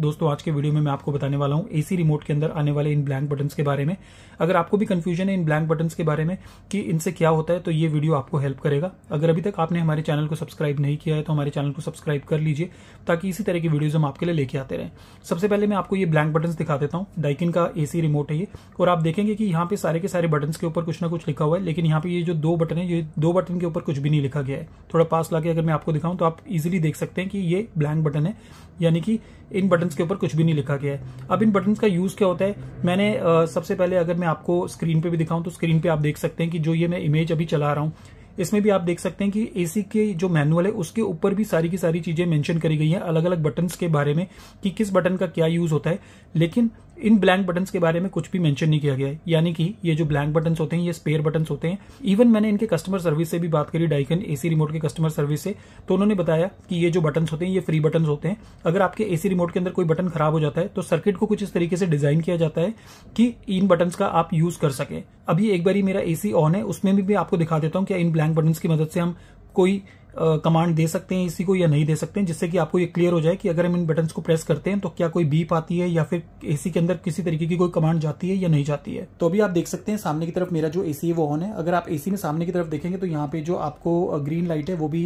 दोस्तों आज के वीडियो में मैं आपको बताने वाला हूँ एसी रिमोट के अंदर आने वाले इन ब्लैंक बटन्स के बारे में अगर आपको भी कंफ्यूजन है इन ब्लैंक बटन्स के बारे में कि इनसे क्या होता है तो ये वीडियो आपको हेल्प करेगा अगर अभी तक आपने हमारे चैनल को सब्सक्राइब नहीं किया है तो हमारे चैनल को सब्सक्राइब कर लीजिए ताकि इसी तरह की वीडियोज हम आपके लिए लेके आते रहे सबसे पहले मैं आपको ये ब्लैंक बटन दिखा देता हूँ डाइकिन का एसी रिमोट है ये और आप देखेंगे कि यहाँ पे सारे के सारे बटन के ऊपर कुछ ना कुछ लिखा हुआ है लेकिन यहाँ पे ये जो दो बटन है ये दो बटन के ऊपर कुछ भी नहीं लिखा गया है थोड़ा पास लाके अगर मैं आपको दिखाऊं तो आप इजिली देख सकते हैं कि ये ब्लैंक बटन है यानी कि इन बटन बटन के ऊपर कुछ भी नहीं लिखा गया है अब इन बटन का यूज़ क्या होता है मैंने आ, सबसे पहले अगर मैं आपको स्क्रीन पे भी दिखाऊं तो स्क्रीन पे आप देख सकते हैं कि जो ये मैं इमेज अभी चला रहा हूँ इसमें भी आप देख सकते हैं कि एसी के जो मैनुअल है उसके ऊपर भी सारी की सारी चीजें मेंशन करी गई हैं अलग अलग बटन्स के बारे में कि किस बटन का क्या यूज होता है लेकिन इन ब्लैंक बटन्स के बारे में कुछ भी मेंशन नहीं किया गया है यानी कि ये जो ब्लैंक बटन्स होते हैं ये स्पेयर बटन्स होते हैं इवन मैंने इनके कस्टमर सर्विस से भी बात करी डाइकन एसी रिमोट के कस्टमर सर्विस से तो उन्होंने बताया कि ये जो बटन्स होते हैं ये फ्री बटन्स होते हैं अगर आपके एसी रिमोट के अंदर कोई बटन खराब हो जाता है तो सर्किट को कुछ इस तरीके से डिजाइन किया जाता है कि इन बटन्स का आप यूज कर सके अभी एक बार मेरा एसी ऑन है उसमें भी मैं आपको दिखा देता हूँ क्या इन ब्लैंक बटन्स की मदद से हम कोई कमांड दे सकते हैं इसी को या नहीं दे सकते हैं जिससे कि आपको ये क्लियर हो जाए कि अगर हम इन बटन्स को प्रेस करते हैं तो क्या कोई बीप आती है या फिर एसी के अंदर किसी तरीके की कोई कमांड जाती है या नहीं जाती है तो अभी आप देख सकते हैं सामने की तरफ मेरा जो एसी है वो ऑन है अगर आप एसी में सामने की तरफ देखेंगे तो यहाँ पे जो आपको ग्रीन लाइट है वो भी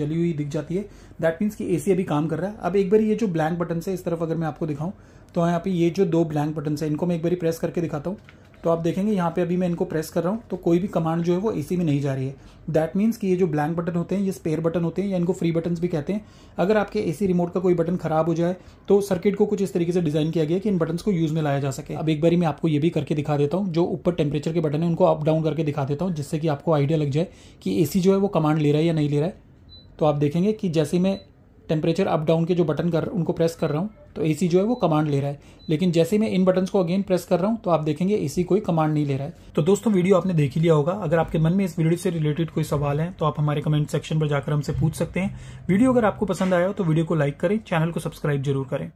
जली हुई दिख जाती है दैट मीन्स की एसी अभी काम कर रहा है अब एक बार ये जो ब्लैंक बटन है इस तरफ अगर मैं आपको दिखाऊँ तो यहाँ पे ये जो दो ब्लैंक बटन है इनको मैं एक बार प्रेस करके दिखाता हूँ तो आप देखेंगे यहाँ पे अभी मैं इनको प्रेस कर रहा हूँ तो कोई भी कमांड जो है वो एसी में नहीं जा रही है दैट मीन्स कि ये जो ब्लैंक बटन होते हैं ये स्पेयर बटन होते हैं या इनको फ्री बटन भी कहते हैं अगर आपके एसी रिमोट का कोई बटन खराब हो जाए तो सर्किट को कुछ इस तरीके से डिजाइन किया गया कि इन बटन को यूज में लाया जा सके अब एक बार मैं आपको ये भी करके दिखा देता हूँ जो ऊपर टेम्परेचर के बटन है उनको अप डाउन करके दिखा देता हूँ जिससे कि आपको आइडिया लग जाए कि ए जो है वो कमांड ले रहा है या नहीं ले रहा है तो आप देखेंगे कि जैसे मैं टेम्परेचर अप डाउन के जो बटन कर उनको प्रेस कर रहा हूँ तो ए जो है वो कमांड ले रहा है लेकिन जैसे मैं इन बटन्स को अगेन प्रेस कर रहा हूँ तो आप देखेंगे एसी कोई कमांड नहीं ले रहा है तो दोस्तों वीडियो आपने देख ही लिया होगा अगर आपके मन में इस वीडियो से रिलेटेड कोई सवाल है तो आप हमारे कमेंट सेक्शन पर जाकर हमसे पूछ सकते हैं वीडियो अगर आपको पसंद आया हो तो वीडियो को लाइक करें चैनल को सब्सक्राइब जरूर करें